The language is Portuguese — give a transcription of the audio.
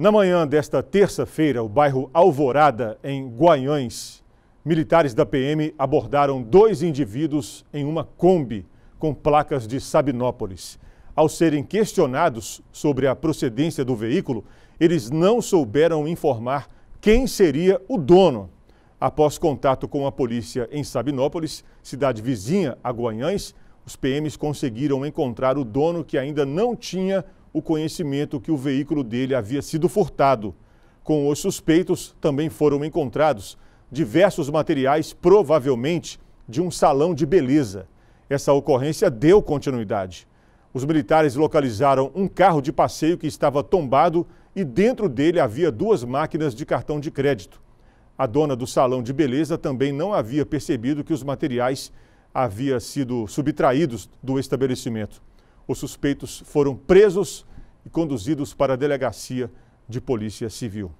Na manhã desta terça-feira, o bairro Alvorada, em Guanhães, militares da PM abordaram dois indivíduos em uma Kombi com placas de Sabinópolis. Ao serem questionados sobre a procedência do veículo, eles não souberam informar quem seria o dono. Após contato com a polícia em Sabinópolis, cidade vizinha a Guanhães, os PMs conseguiram encontrar o dono que ainda não tinha o conhecimento que o veículo dele havia sido furtado. Com os suspeitos também foram encontrados diversos materiais, provavelmente de um salão de beleza. Essa ocorrência deu continuidade. Os militares localizaram um carro de passeio que estava tombado e dentro dele havia duas máquinas de cartão de crédito. A dona do salão de beleza também não havia percebido que os materiais haviam sido subtraídos do estabelecimento. Os suspeitos foram presos e conduzidos para a delegacia de polícia civil.